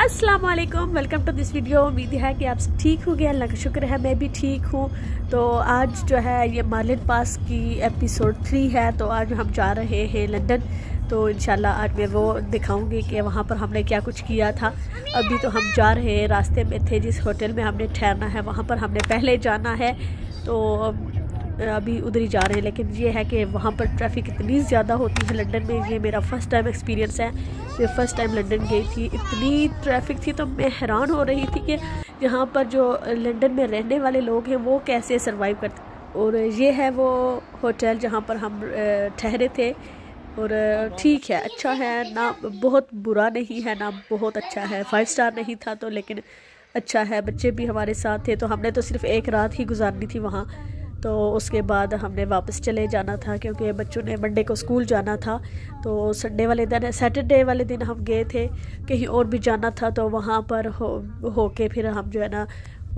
अस्सलाम वालेकुम welcome to this video उम्मीद है कि आप सब ठीक होंगे अल्लाह का शुक्र है मैं भी ठीक हूँ तो आज जो है ये मार्लिन पास की एपिसोड थ्री है तो आज हम जा रहे हैं लंदन तो इन आज मैं वो दिखाऊंगी कि वहाँ पर हमने क्या कुछ किया था अभी तो हम जा रहे हैं रास्ते में थे जिस होटल में हमने ठहरना है वहाँ पर हमने पहले जाना है तो अभी उधर ही जा रहे हैं लेकिन ये है कि वहाँ पर ट्रैफिक इतनी ज़्यादा होती है लंदन में ये मेरा फ़र्स्ट टाइम एक्सपीरियंस है मैं फ़र्स्ट टाइम लंदन गई थी इतनी ट्रैफिक थी तो मैं हैरान हो रही थी कि यहाँ पर जो लंदन में रहने वाले लोग हैं वो कैसे सर्वाइव करते और ये है वो होटल जहाँ पर हम ठहरे थे और ठीक है अच्छा है ना बहुत बुरा नहीं है ना बहुत अच्छा है फाइव स्टार नहीं था तो लेकिन अच्छा है बच्चे भी हमारे साथ थे तो हमने तो सिर्फ़ एक रात ही गुजारनी थी वहाँ तो उसके बाद हमने वापस चले जाना था क्योंकि बच्चों ने मंडे को स्कूल जाना था तो संडे वाले दिन सैटरडे वाले दिन हम गए थे कहीं और भी जाना था तो वहाँ पर हो होके फिर हम जो है ना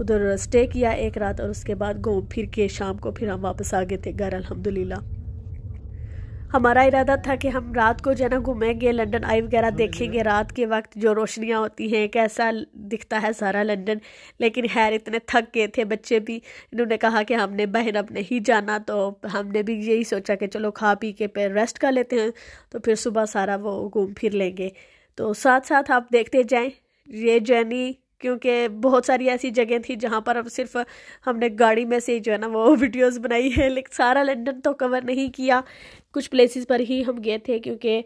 उधर स्टे किया एक रात और उसके बाद घूम फिर के शाम को फिर हम वापस आ गए थे घर अलहमदिल्ला हमारा इरादा था कि हम रात को जो है ना घूमेंगे लंदन आई वगैरह हाँ देखेंगे हाँ रात के वक्त जो रोशनियाँ होती हैं कैसा दिखता है सारा लंदन लेकिन खैर इतने थक गए थे बच्चे भी इन्होंने कहा कि हमने बहन अब नहीं जाना तो हमने भी यही सोचा कि चलो खा पी के फिर रेस्ट कर लेते हैं तो फिर सुबह सारा वो घूम फिर लेंगे तो साथ साथ आप देखते जाएँ ये जर्नी क्योंकि बहुत सारी ऐसी जगह थी जहाँ पर अब सिर्फ हमने गाड़ी में से जो है ना वो वीडियोस बनाई है लेकिन सारा लंदन तो कवर नहीं किया कुछ प्लेसेस पर ही हम गए थे क्योंकि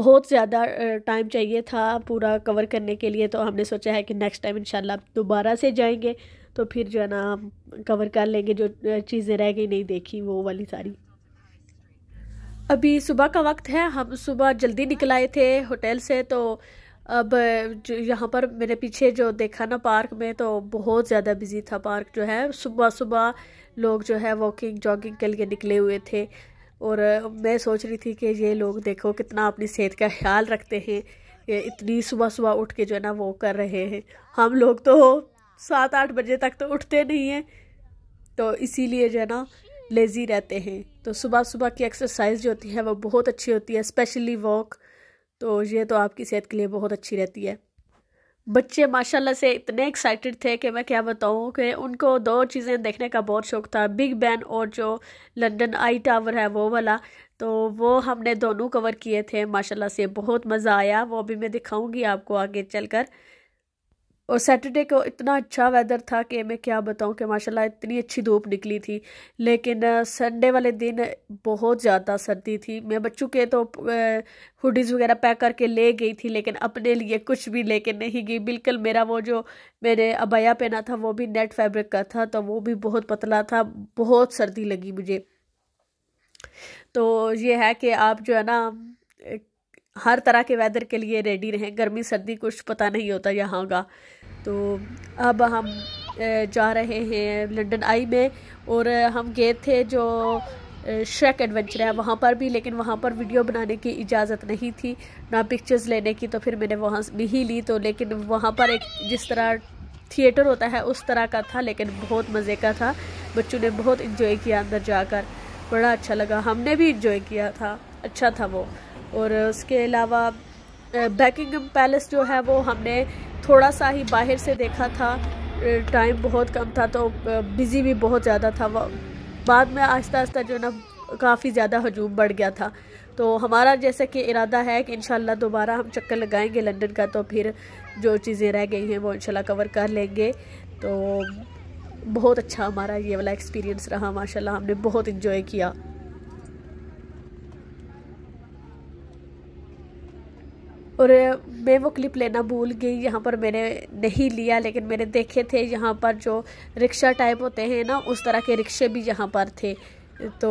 बहुत ज़्यादा टाइम चाहिए था पूरा कवर करने के लिए तो हमने सोचा है कि नेक्स्ट टाइम इंशाल्लाह दोबारा से जाएंगे तो फिर जो है ना हम कवर कर लेंगे जो चीज़ें रह गई नहीं देखी वो वाली सारी अभी सुबह का वक्त है हम सुबह जल्दी निकल आए थे होटल से तो अब जो यहाँ पर मैंने पीछे जो देखा ना पार्क में तो बहुत ज़्यादा बिजी था पार्क जो है सुबह सुबह लोग जो है वॉकिंग जॉगिंग के लिए निकले हुए थे और मैं सोच रही थी कि ये लोग देखो कितना अपनी सेहत का ख्याल रखते हैं ये इतनी सुबह सुबह उठ के जो है ना वो कर रहे हैं हम लोग तो सात आठ बजे तक तो उठते नहीं हैं तो इसीलिए जो है ना लेज़ी रहते हैं तो सुबह सुबह की एक्सरसाइज जो होती है वो बहुत अच्छी होती है स्पेशली वॉक तो ये तो आपकी सेहत के लिए बहुत अच्छी रहती है बच्चे माशाल्लाह से इतने एक्साइटेड थे कि मैं क्या बताऊँ कि उनको दो चीज़ें देखने का बहुत शौक़ था बिग बैन और जो लंदन आई टावर है वो वाला तो वो हमने दोनों कवर किए थे माशाल्लाह से बहुत मज़ा आया वो भी मैं दिखाऊंगी आपको आगे चलकर और सैटरडे को इतना अच्छा वेदर था कि मैं क्या बताऊँ कि माशाल्लाह इतनी अच्छी धूप निकली थी लेकिन संडे वाले दिन बहुत ज़्यादा सर्दी थी मैं बच्चों के तो हुडीज़ वगैरह पैक करके ले गई थी लेकिन अपने लिए कुछ भी लेके नहीं गई बिल्कुल मेरा वो जो मैंने अबाया पहना था वो भी नेट फैब्रिक का था तो वो भी बहुत पतला था बहुत सर्दी लगी मुझे तो ये है कि आप जो है ना हर तरह के वेदर के लिए रेडी रहें गर्मी सर्दी कुछ पता नहीं होता यहाँ का तो अब हम जा रहे हैं लंदन आई में और हम गए थे जो शेक एडवेंचर है वहाँ पर भी लेकिन वहाँ पर वीडियो बनाने की इजाज़त नहीं थी ना पिक्चर्स लेने की तो फिर मैंने वहाँ नहीं ली तो लेकिन वहाँ पर एक जिस तरह थिएटर होता है उस तरह का था लेकिन बहुत मज़े का था बच्चों ने बहुत इन्जॉय किया अंदर जाकर बड़ा अच्छा लगा हमने भी इन्जॉय किया था अच्छा था वो और उसके अलावा बैकिंग पैलेस जो है वो हमने थोड़ा सा ही बाहर से देखा था टाइम बहुत कम था तो बिज़ी भी बहुत ज़्यादा था बाद में आहिस्ता आहिस्ता जो ना काफ़ी ज़्यादा हजूम बढ़ गया था तो हमारा जैसा कि इरादा है कि इन दोबारा हम चक्कर लगाएंगे लंदन का तो फिर जो चीज़ें रह गई हैं वो इन कवर कर लेंगे तो बहुत अच्छा हमारा ये वाला एक्सपीरियंस रहा माशाल्लाह हमने बहुत इन्जॉय किया और मैं वो क्लिप लेना भूल गई यहाँ पर मैंने नहीं लिया लेकिन मैंने देखे थे यहाँ पर जो रिक्शा टाइप होते हैं ना उस तरह के रिक्शे भी यहाँ पर थे तो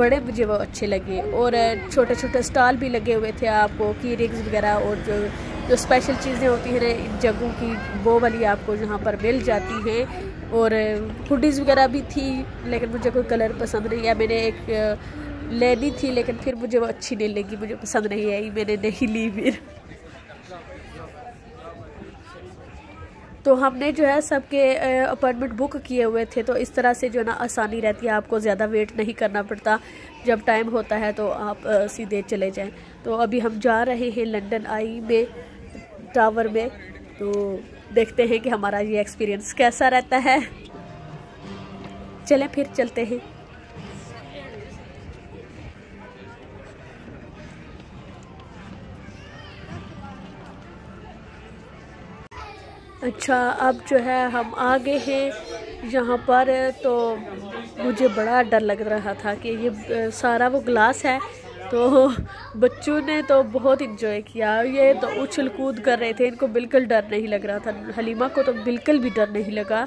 बड़े मुझे वो अच्छे लगे और छोटे छोटे स्टॉल भी लगे हुए थे आपको की रिंग्स वगैरह और जो जो स्पेशल चीज़ें होती हैं ना इन जगहों की वो वाली आपको यहाँ पर मिल जाती हैं और हुडीज़ वगैरह भी थी लेकिन मुझे कोई कलर पसंद नहीं या मैंने एक लेनी थी लेकिन फिर मुझे वो अच्छी नहीं लगी मुझे पसंद नहीं आई मैंने नहीं ली फिर तो हमने जो है सबके अपॉइंटमेंट बुक किए हुए थे तो इस तरह से जो है ना आसानी रहती है आपको ज़्यादा वेट नहीं करना पड़ता जब टाइम होता है तो आप सीधे चले जाएं तो अभी हम जा रहे हैं लंदन आई में टावर में तो देखते हैं कि हमारा ये एक्सपीरियंस कैसा रहता है चलें फिर चलते हैं अच्छा अब जो है हम आगे हैं यहाँ पर तो मुझे बड़ा डर लग रहा था कि ये सारा वो ग्लास है तो बच्चों ने तो बहुत इन्जॉय किया ये तो उछल कूद कर रहे थे इनको बिल्कुल डर नहीं लग रहा था हलीमा को तो बिल्कुल भी डर नहीं लगा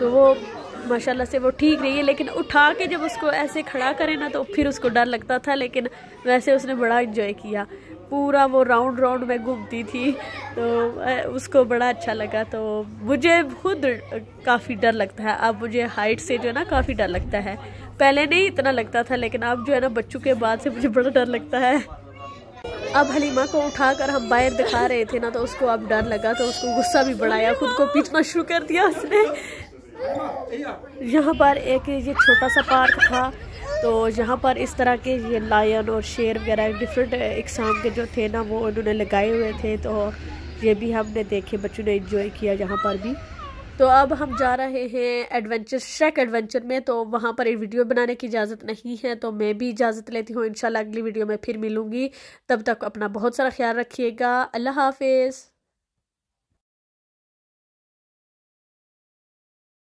तो वो माशाल्लाह से वो ठीक नहीं है लेकिन उठा के जब उसको ऐसे खड़ा करें ना तो फिर उसको डर लगता था लेकिन वैसे उसने बड़ा इन्जॉय किया पूरा वो राउंड राउंड में घूमती थी तो उसको बड़ा अच्छा लगा तो मुझे खुद काफ़ी डर लगता है अब मुझे हाइट से जो है ना काफ़ी डर लगता है पहले नहीं इतना लगता था लेकिन अब जो है ना बच्चों के बाद से मुझे बड़ा डर लगता है अब हलीमा को उठाकर हम बाहर दिखा रहे थे ना तो उसको अब डर लगा तो उसको गुस्सा भी बढ़ाया खुद को पीटना शुरू कर दिया उसने यहाँ पर एक ये छोटा सा पार्क था तो यहाँ पर इस तरह के ये लायन और शेर वगैरह डिफरेंट इकसाम के जो थे ना वो उन्होंने लगाए हुए थे तो ये भी हमने देखे बच्चों ने इन्जॉय किया यहाँ पर भी तो अब हम जा रहे हैं एडवेंचर शेक एडवेंचर में तो वहाँ पर एक वीडियो बनाने की इजाज़त नहीं है तो मैं भी इजाज़त लेती हूँ इंशाल्लाह अगली वीडियो में फिर मिलूँगी तब तक अपना बहुत सारा ख्याल रखिएगा अल्लाह हाफिज़